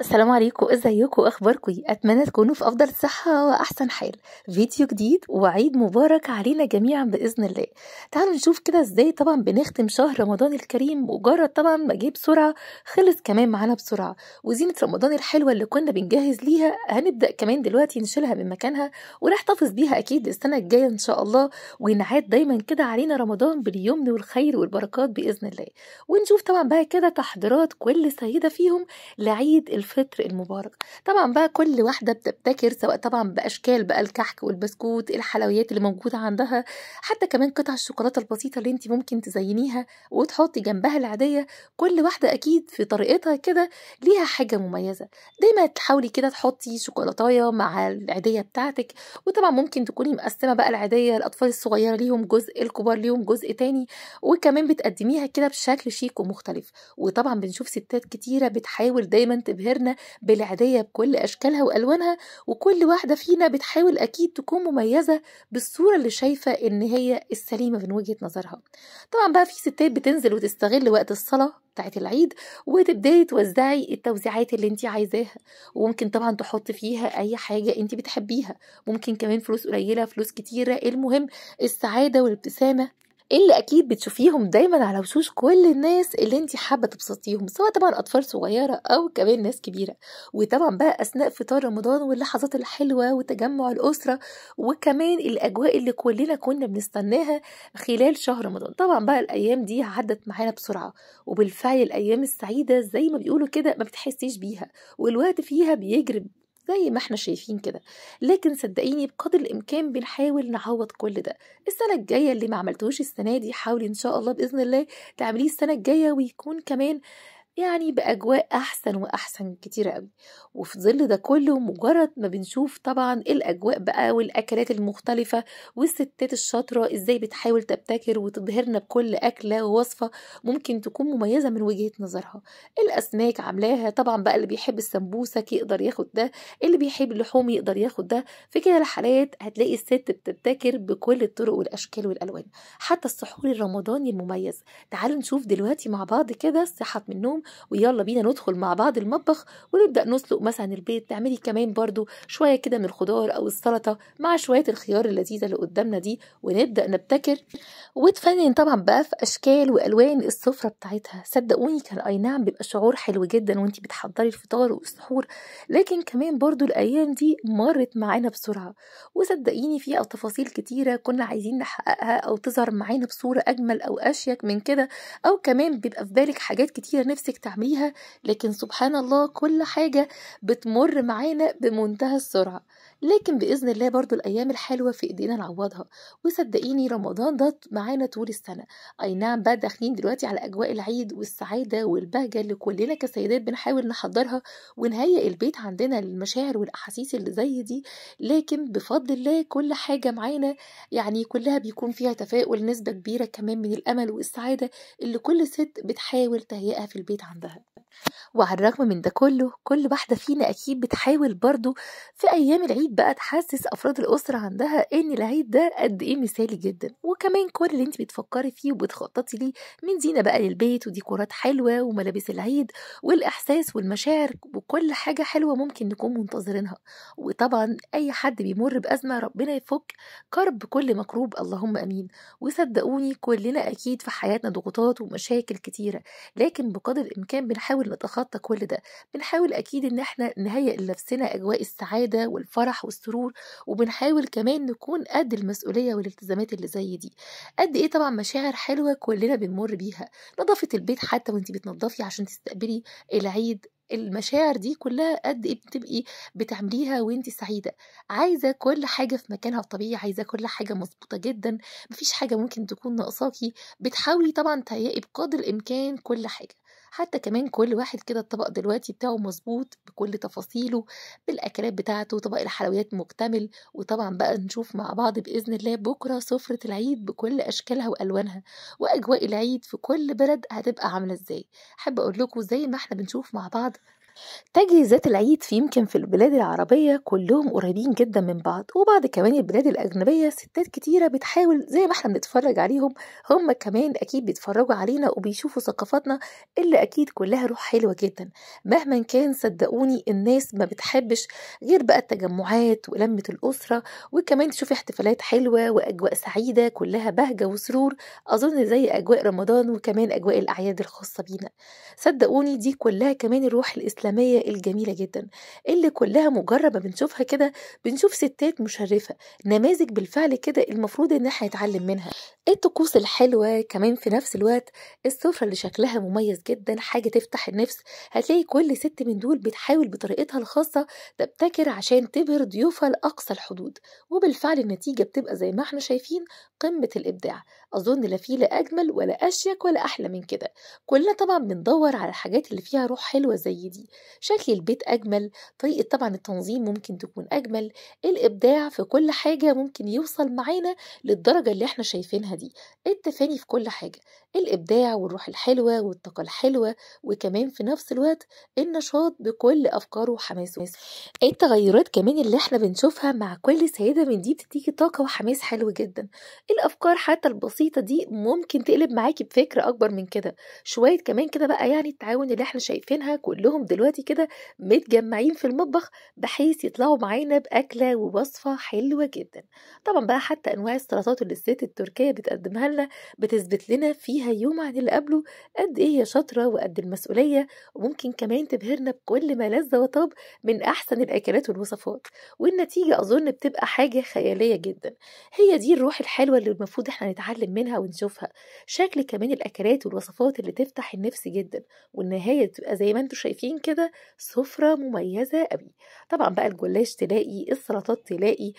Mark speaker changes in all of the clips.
Speaker 1: السلام عليكم ازيكم اخباركم اتمنى تكونوا في افضل صحه واحسن حال فيديو جديد وعيد مبارك علينا جميعا باذن الله تعالوا نشوف كده ازاي طبعا بنختم شهر رمضان الكريم مجرد طبعا ما جه بسرعه خلص كمان معانا بسرعه وزينه رمضان الحلوه اللي كنا بنجهز ليها هنبدا كمان دلوقتي نشيلها من مكانها ونحتفظ بيها اكيد السنه الجايه ان شاء الله وينعاد دايما كده علينا رمضان باليمن والخير والبركات باذن الله ونشوف طبعا بقى كده تحضيرات كل سيده فيهم لعيد الفطر المبارك طبعا بقى كل واحده بتبتكر سواء طبعا باشكال بقى الكحك والبسكوت الحلويات اللي موجوده عندها حتى كمان قطع الشوكولاته البسيطه اللي انت ممكن تزينيها وتحطي جنبها العاديه كل واحده اكيد في طريقتها كده ليها حاجه مميزه دايما تحاولي كده تحطي شوكولاتايه مع العيديه بتاعتك وطبعا ممكن تكوني مقسمه بقى العيديه الاطفال الصغيره ليهم جزء الكبار ليهم جزء تاني وكمان بتقدميها كده بشكل شيك ومختلف وطبعا بنشوف ستات كتيره بتحاول دايما تبهر جماهيرنا بالعيدية بكل أشكالها وألوانها وكل واحدة فينا بتحاول أكيد تكون مميزة بالصورة اللي شايفة إن هي السليمة من وجهة نظرها طبعا بقى في ستات بتنزل وتستغل وقت الصلاة بتاعت العيد وتبداي توزعي التوزيعات اللي انت عايزاها وممكن طبعا تحطي فيها اي حاجه انت بتحبيها ممكن كمان فلوس قليله فلوس كتيره المهم السعاده والابتسامه اللي اكيد بتشوفيهم دايما على وشوش كل الناس اللي انت حابه تبسطيهم سواء طبعا اطفال صغيره او كمان ناس كبيره وطبعا بقى اثناء فطار رمضان واللحظات الحلوه وتجمع الاسره وكمان الاجواء اللي كلنا كنا بنستناها خلال شهر رمضان طبعا بقى الايام دي عدت معانا بسرعه وبالفعل الايام السعيده زي ما بيقولوا كده ما بتحسيش بيها والوقت فيها بيجري زي ما احنا شايفين كده لكن صدقيني بقدر الامكان بنحاول نعوض كل ده السنه الجايه اللي ما عملتوش السنه دي حاولي ان شاء الله باذن الله تعمليه السنه الجايه ويكون كمان يعني بأجواء أحسن وأحسن كتير قوي وفي ظل ده كله مجرد ما بنشوف طبعا الأجواء بقى والأكلات المختلفة والستات الشاطرة إزاي بتحاول تبتكر وتبهرنا بكل أكلة ووصفة ممكن تكون مميزة من وجهة نظرها الأسماك عاملاها طبعا بقى اللي بيحب السمبوسك يقدر ياخد ده اللي بيحب اللحوم يقدر ياخد ده في كده الحالات هتلاقي الست بتبتكر بكل الطرق والأشكال والألوان حتى السحور الرمضاني المميز تعالوا نشوف دلوقتي مع بعض كده صحة من النوم ويلا بينا ندخل مع بعض المطبخ ونبدا نسلق مثلا البيت تعملي كمان برده شويه كده من الخضار او السلطه مع شويه الخيار اللذيذه اللي قدامنا دي ونبدا نبتكر وتفنن طبعا بقى في اشكال والوان السفره بتاعتها صدقوني كان اي نعم بيبقى شعور حلو جدا وانت بتحضري الفطار والسحور لكن كمان برده الايام دي مرت معانا بسرعه وصدقيني في تفاصيل كتيره كنا عايزين نحققها او تظهر معانا بصوره اجمل او اشيك من كده او كمان بيبقى في بالك حاجات كتيره نفسك نفسك تعمليها لكن سبحان الله كل حاجة بتمر معانا بمنتهى السرعة لكن باذن الله برضو الايام الحلوه في ايدينا نعوضها وصدقيني رمضان ده معانا طول السنه اي نعم بقى داخلين دلوقتي على اجواء العيد والسعاده والبهجه اللي كلنا كسيدات بنحاول نحضرها ونهيئ البيت عندنا للمشاعر والاحاسيس اللي زي دي لكن بفضل الله كل حاجه معانا يعني كلها بيكون فيها تفاؤل نسبه كبيره كمان من الامل والسعاده اللي كل ست بتحاول تهيئها في البيت عندها وعلى الرغم من ده كله كل واحده فينا اكيد بتحاول برضو في ايام العيد العيد بقى تحسس افراد الاسره عندها ان العيد ده قد ايه مثالي جدا وكمان كل اللي انت بتفكري فيه وبتخططي ليه من زينه بقى للبيت وديكورات حلوه وملابس العيد والاحساس والمشاعر وكل حاجه حلوه ممكن نكون منتظرينها وطبعا اي حد بيمر بازمه ربنا يفك كرب كل مكروب اللهم امين وصدقوني كلنا اكيد في حياتنا ضغوطات ومشاكل كتيره لكن بقدر الامكان بنحاول نتخطى كل ده بنحاول اكيد ان احنا نهيئ لنفسنا اجواء السعاده والفرح الفرح والسرور وبنحاول كمان نكون قد المسؤوليه والالتزامات اللي زي دي قد ايه طبعا مشاعر حلوه كلنا بنمر بيها نظافه البيت حتى وانت بتنظفي عشان تستقبلي العيد المشاعر دي كلها قد ايه بتبقي بتعمليها وانت سعيده عايزه كل حاجه في مكانها الطبيعي عايزه كل حاجه مظبوطه جدا مفيش حاجه ممكن تكون ناقصاكي بتحاولي طبعا تهيئي بقدر الامكان كل حاجه حتى كمان كل واحد كده الطبق دلوقتي بتاعه مظبوط بكل تفاصيله بالأكلات بتاعته طبق الحلويات مكتمل وطبعا بقى نشوف مع بعض بإذن الله بكرة سفرة العيد بكل أشكالها وألوانها وأجواء العيد في كل بلد هتبقى عاملة إزاي احب أقول لكم زي ما احنا بنشوف مع بعض تجهيزات العيد في يمكن في البلاد العربية كلهم قريبين جدا من بعض وبعض كمان البلاد الأجنبية ستات كتيرة بتحاول زي ما احنا بنتفرج عليهم هم كمان أكيد بيتفرجوا علينا وبيشوفوا ثقافاتنا اللي أكيد كلها روح حلوة جدا مهما كان صدقوني الناس ما بتحبش غير بقى التجمعات ولمة الأسرة وكمان تشوف احتفالات حلوة وأجواء سعيدة كلها بهجة وسرور أظن زي أجواء رمضان وكمان أجواء الأعياد الخاصة بينا صدقوني دي كلها كمان الروح الإسلامية الإسلامية الجميلة جدا اللي كلها مجربة بنشوفها كده بنشوف ستات مشرفة نماذج بالفعل كده المفروض إن احنا نتعلم منها الطقوس الحلوة كمان في نفس الوقت السفرة اللي شكلها مميز جدا حاجة تفتح النفس هتلاقي كل ست من دول بتحاول بطريقتها الخاصة تبتكر عشان تبهر ضيوفها لأقصى الحدود وبالفعل النتيجة بتبقى زي ما احنا شايفين قمة الإبداع أظن لا في لا أجمل ولا أشيك ولا أحلى من كده كلنا طبعا بندور على الحاجات اللي فيها روح حلوة زي دي شكل البيت أجمل طريقة طبعا التنظيم ممكن تكون أجمل الإبداع في كل حاجة ممكن يوصل معانا للدرجة اللي احنا شايفينها دي التفاني في كل حاجة الإبداع والروح الحلوة والطاقة الحلوة وكمان في نفس الوقت النشاط بكل أفكاره وحماسه التغيرات كمان اللي احنا بنشوفها مع كل سيدة من دي بتديكي طاقة وحماس حلو جدا الأفكار حتى البسيطة دي ممكن تقلب معاكي بفكرة أكبر من كده شوية كمان كده بقى يعني التعاون اللي احنا شايفينها كلهم دلوقتي واخواتي كده متجمعين في المطبخ بحيث يطلعوا معانا باكله ووصفه حلوه جدا طبعا بقى حتى انواع السلطات اللي الست التركيه بتقدمها لنا بتثبت لنا فيها يوم عن اللي قبله قد ايه هي شاطره وقد المسؤوليه وممكن كمان تبهرنا بكل ما لذ وطاب من احسن الاكلات والوصفات والنتيجه اظن بتبقى حاجه خياليه جدا هي دي الروح الحلوه اللي المفروض احنا نتعلم منها ونشوفها شكل كمان الاكلات والوصفات اللي تفتح النفس جدا والنهايه تبقى زي ما انتم شايفين كده سفرة مميزة قوي طبعا بقى الجلاش تلاقي السلطات تلاقي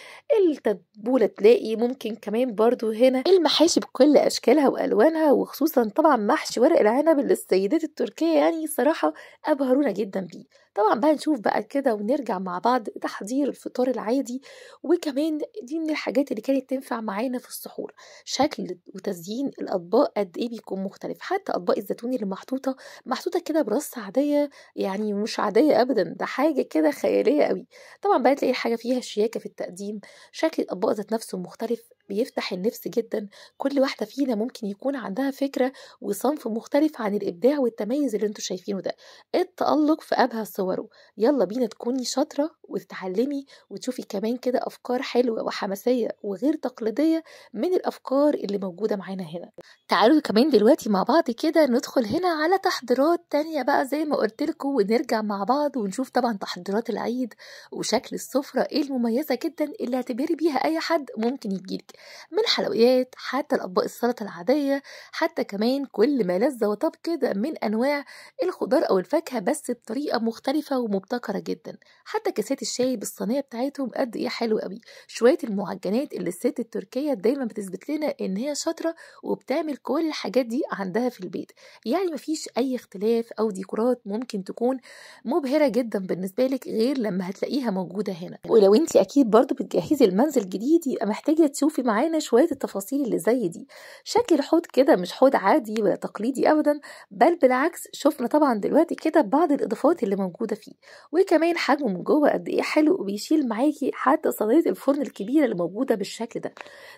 Speaker 1: التبولة تلاقي ممكن كمان برضو هنا المحاشي بكل أشكالها وألوانها وخصوصا طبعا محشي ورق العنب اللي السيدات التركية يعني صراحة أبهرونا جدا بيه طبعا بقى نشوف بقى كده ونرجع مع بعض تحضير الفطار العادي وكمان دي من الحاجات اللي كانت تنفع معانا في السحور شكل وتزيين الاطباق قد ايه بيكون مختلف حتى اطباق الزيتون اللي محطوطه محطوطه كده برص عاديه يعني مش عاديه ابدا ده حاجه كده خياليه قوي طبعا بقى تلاقي حاجه فيها شياكه في التقديم شكل الاطباق ذات نفسه مختلف بيفتح النفس جدا كل واحدة فينا ممكن يكون عندها فكرة وصنف مختلف عن الإبداع والتميز اللي انتوا شايفينه ده التألق في أبهى صوره يلا بينا تكوني شاطرة وتتعلمي وتشوفي كمان كده أفكار حلوة وحماسية وغير تقليدية من الأفكار اللي موجودة معانا هنا تعالوا كمان دلوقتي مع بعض كده ندخل هنا على تحضيرات تانية بقى زي ما قلت لكم ونرجع مع بعض ونشوف طبعا تحضيرات العيد وشكل السفرة المميزة جدا اللي هتبهري بيها أي حد ممكن يجيلك من حلويات حتى الأطباق السلطة العادية حتى كمان كل ما لذ وطاب كده من أنواع الخضار أو الفاكهة بس بطريقة مختلفة ومبتكرة جدا حتى كاسات الشاي بالصينية بتاعتهم قد إيه حلو قوي شوية المعجنات اللي الست التركية دايما بتثبت لنا إن هي شاطرة وبتعمل كل الحاجات دي عندها في البيت يعني مفيش أي اختلاف أو ديكورات ممكن تكون مبهرة جدا بالنسبة لك غير لما هتلاقيها موجودة هنا ولو انت أكيد برضو بتجهزي المنزل جديد يبقى محتاجة تشوفي معانا شوية التفاصيل اللي زي دي شكل الحوض كده مش حوض عادي ولا تقليدي أبدا بل بالعكس شفنا طبعا دلوقتي كده بعض الإضافات اللي موجودة فيه وكمان حجمه من جوه قد إيه حلو وبيشيل معاكي حتى صينية الفرن الكبيرة اللي موجودة بالشكل ده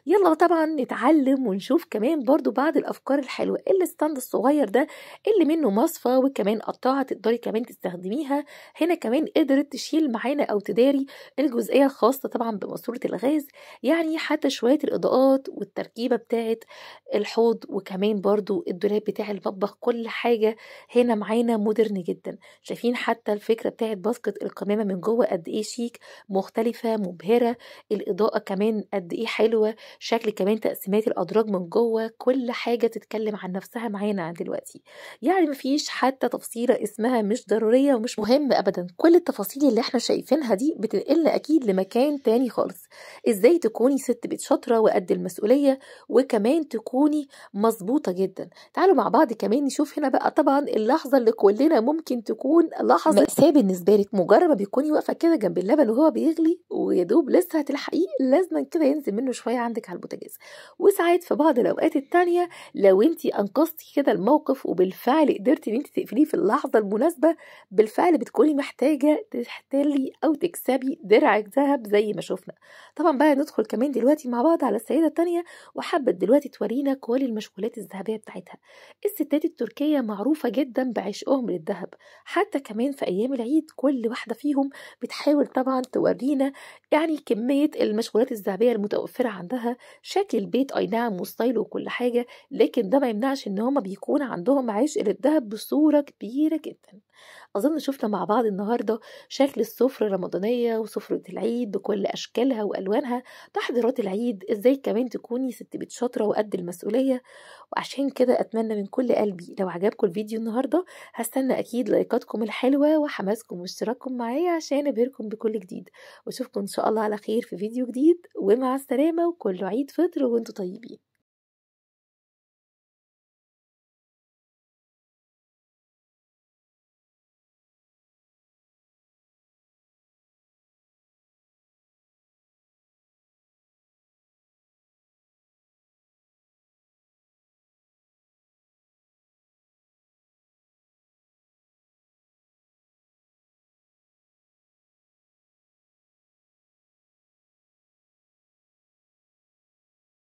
Speaker 1: يلا طبعا نتعلم ونشوف كمان برضو بعض الأفكار الحلوة اللي الستاند الصغير ده اللي منه مصفى وكمان قطاعة تقدري كمان تستخدميها هنا كمان قدرت تشيل معانا أو تداري الجزئية الخاصة طبعا بماسورة الغاز يعني حتى شوية الإضاءات والتركيبة بتاعة الحوض وكمان برضو الدولاب بتاع المطبخ كل حاجة هنا معانا مودرن جدا شايفين حتى الفكرة بتاعة باسكت القمامة من جوه قد إيه شيك مختلفة مبهرة الإضاءة كمان قد إيه حلوة شكل كمان تقسيمات الأدراج من جوه كل حاجة تتكلم عن نفسها معانا دلوقتي يعني مفيش حتى تفصيلة اسمها مش ضرورية ومش مهمة أبدا كل التفاصيل اللي احنا شايفينها دي بتنقلنا أكيد لمكان تاني خالص ازاي تكوني ست بيت شاطرة الفكرة وقد المسؤولية وكمان تكوني مظبوطة جدا تعالوا مع بعض كمان نشوف هنا بقى طبعا اللحظة اللي كلنا ممكن تكون لحظة مأساة بالنسبة لك مجرد ما بتكوني واقفة كده جنب اللبن وهو بيغلي ويا دوب لسه هتلحقيه لازما كده ينزل منه شوية عندك على البوتاجاز وساعات في بعض الأوقات الثانيه لو أنت أنقذتي كده الموقف وبالفعل قدرتي أن أنت تقفليه في اللحظة المناسبة بالفعل بتكوني محتاجة تحتلي أو تكسبي درع ذهب زي ما شفنا طبعا بقى ندخل كمان دلوقتي مع بعض بعض على السيدة التانية وحبت دلوقتي تورينا كوالي المشغولات الذهبية بتاعتها الستات التركية معروفة جدا بعشقهم للذهب حتى كمان في أيام العيد كل واحدة فيهم بتحاول طبعا تورينا يعني كمية المشغولات الذهبية المتوفرة عندها شكل البيت أي نعم وستايله وكل حاجة لكن ده ما يمنعش إن هما بيكون عندهم عشق للذهب بصورة كبيرة جدا أظن شفنا مع بعض النهاردة شكل السفرة الرمضانية وسفرة العيد بكل أشكالها وألوانها تحضيرات العيد إزاي كمان تكوني ست بيت شاطرة وقد المسؤولية وعشان كده أتمنى من كل قلبي لو عجبكم الفيديو النهاردة هستنى أكيد لايكاتكم الحلوة وحماسكم واشتراككم معايا عشان أبهركم بكل جديد وأشوفكم إن شاء الله على خير في فيديو جديد ومع السلامة وكل عيد فطر وانتوا طيبين